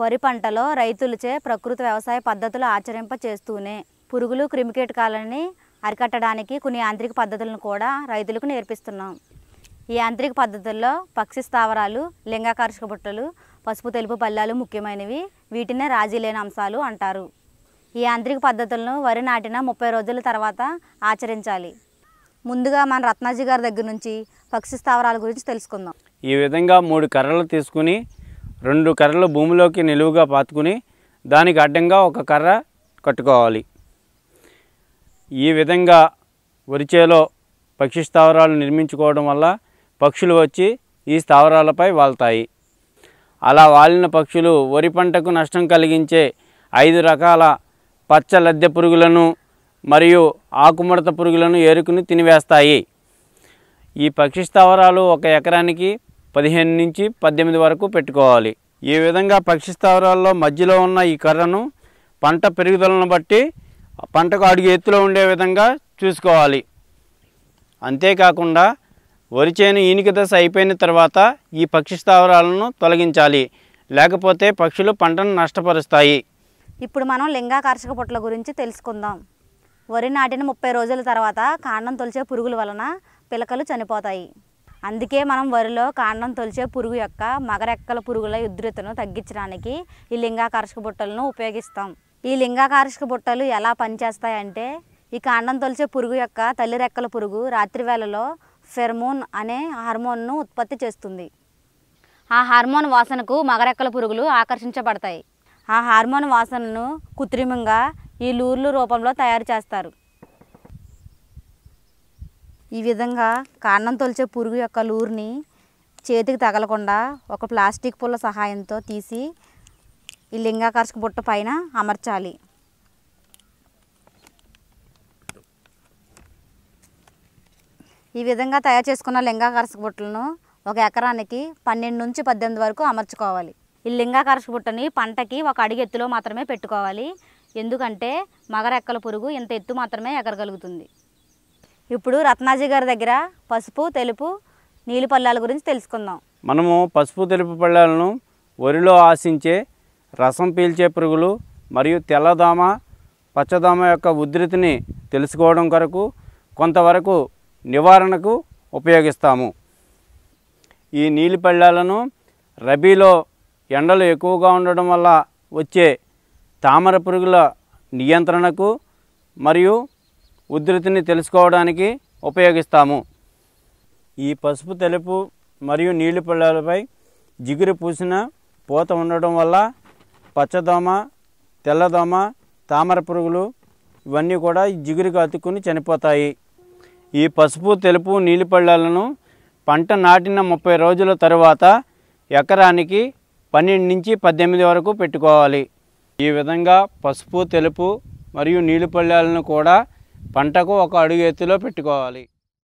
వరి పంటలో రైతులచే ప్రకృతి వ్యవసాయ పద్ధతులు ఆచరింప చేస్తూనే పురుగులు క్రిమికీటకాలని అరికట్టడానికి కొన్ని యాంత్రిక పద్ధతులను కూడా రైతులకు నేర్పిస్తున్నాం ఈ యాంత్రిక పద్ధతుల్లో పక్షి స్థావరాలు లింగాకర్షక బుట్టలు పసుపు తెలుపు పల్లాలు ముఖ్యమైనవి వీటినే రాజీ లేని అంశాలు అంటారు ఈ యాంత్రిక పద్ధతులను వరి నాటిన ముప్పై రోజుల తర్వాత ఆచరించాలి ముందుగా మన రత్నాజీ గారి దగ్గర నుంచి పక్షి స్థావరాల గురించి తెలుసుకుందాం ఈ విధంగా మూడు కర్రలు తీసుకుని రెండు కర్రలు భూమిలోకి నిలువుగా పాతుకుని దానికి అడ్డంగా ఒక కర్ర కట్టుకోవాలి ఈ విధంగా వరిచేలో పక్షి స్థావరాలు నిర్మించుకోవడం వల్ల పక్షులు వచ్చి ఈ స్థావరాలపై వాళ్తాయి అలా వాలిన పక్షులు వరి పంటకు నష్టం కలిగించే ఐదు రకాల పచ్చ లద్దె పురుగులను మరియు ఆకుముడత పురుగులను ఏరుకుని తినివేస్తాయి ఈ పక్షి స్థావరాలు ఒక ఎకరానికి పదిహేను నుంచి పద్దెనిమిది వరకు పెట్టుకోవాలి ఈ విధంగా పక్షి స్థావరాల్లో మధ్యలో ఉన్న ఈ కర్రను పంట పెరుగుదలను బట్టి పంటకు అడుగు ఎత్తులో ఉండే విధంగా చూసుకోవాలి అంతేకాకుండా వరి చేను ఈనిక దశ అయిపోయిన తర్వాత ఈ పక్షి స్థావరాలను తొలగించాలి లేకపోతే పక్షులు పంటను నష్టపరుస్తాయి ఇప్పుడు మనం లింగాకర్షక పొట్ల గురించి తెలుసుకుందాం వరి నాటిన ముప్పై రోజుల తర్వాత కాండం తొలిచే పురుగుల వలన పిలకలు చనిపోతాయి అందుకే మనం వరిలో కాండం తొలిచే పురుగు యొక్క మగరెక్కల పురుగుల ఉధృతను తగ్గించడానికి ఈ లింగాకర్షక బుట్టలను ఉపయోగిస్తాం ఈ లింగాకర్షక బుట్టలు ఎలా పనిచేస్తాయంటే ఈ కాండం తొలిచే పురుగు యొక్క తల్లి రెక్కల పురుగు రాత్రివేళలో ఫెర్మోన్ అనే హార్మోన్ను ఉత్పత్తి చేస్తుంది ఆ హార్మోన్ వాసనకు మగరెక్కల పురుగులు ఆకర్షించబడతాయి ఆ హార్మోన్ వాసనను కృత్రిమంగా ఈ లూర్లు రూపంలో తయారు చేస్తారు ఈ విధంగా కాండం తొలిచే పురుగు యొక్క లూరుని చేతికి తగలకుండా ఒక ప్లాస్టిక్ పుల్ల సహాయంతో తీసి ఈ లింగాకర్షక బుట్ట పైన అమర్చాలి ఈ విధంగా తయారు చేసుకున్న లింగాకర్షక బుట్టలను ఒక ఎకరానికి పన్నెండు నుంచి పద్దెనిమిది వరకు అమర్చుకోవాలి ఈ లింగాకర్షక బుట్టని పంటకి ఒక అడిగెత్తులో ఎత్తులో మాత్రమే పెట్టుకోవాలి ఎందుకంటే మగరెక్కల పురుగు ఇంత ఎత్తు మాత్రమే ఎగరగలుగుతుంది ఇప్పుడు రత్నాజీ గారి దగ్గర పసుపు తెలుపు నీలి పళ్ళాల గురించి తెలుసుకుందాం మనము పసుపు తెలుపు పళ్ళాలను వరిలో ఆశించే రసం పీల్చే పురుగులు మరియు తెల్లదోమ పచ్చదోమ యొక్క ఉధృతిని తెలుసుకోవడం కొరకు కొంతవరకు నివారణకు ఉపయోగిస్తాము ఈ నీలి పళ్ళాలను రబీలో ఎండలు ఎక్కువగా ఉండడం వల్ల వచ్చే తామర పురుగుల నియంత్రణకు మరియు ఉధృతిని తెలుసుకోవడానికి ఉపయోగిస్తాము ఈ పసుపు తెలుపు మరియు నీళ్లు పిల్లలపై జిగురు పూసిన పూత ఉండడం వల్ల పచ్చదోమ తెల్లదోమ తామర పురుగులు ఇవన్నీ కూడా జిగురుగా అతుక్కుని చనిపోతాయి ఈ పసుపు తెలుపు నీలి పళ్ళాలను పంట నాటిన ముప్పై రోజుల తరువాత ఎకరానికి పన్నెండు నుంచి పద్దెనిమిది వరకు పెట్టుకోవాలి ఈ విధంగా పసుపు తెలుపు మరియు నీలి పళ్ళాలను కూడా పంటకు ఒక అడుగు ఎత్తులో పెట్టుకోవాలి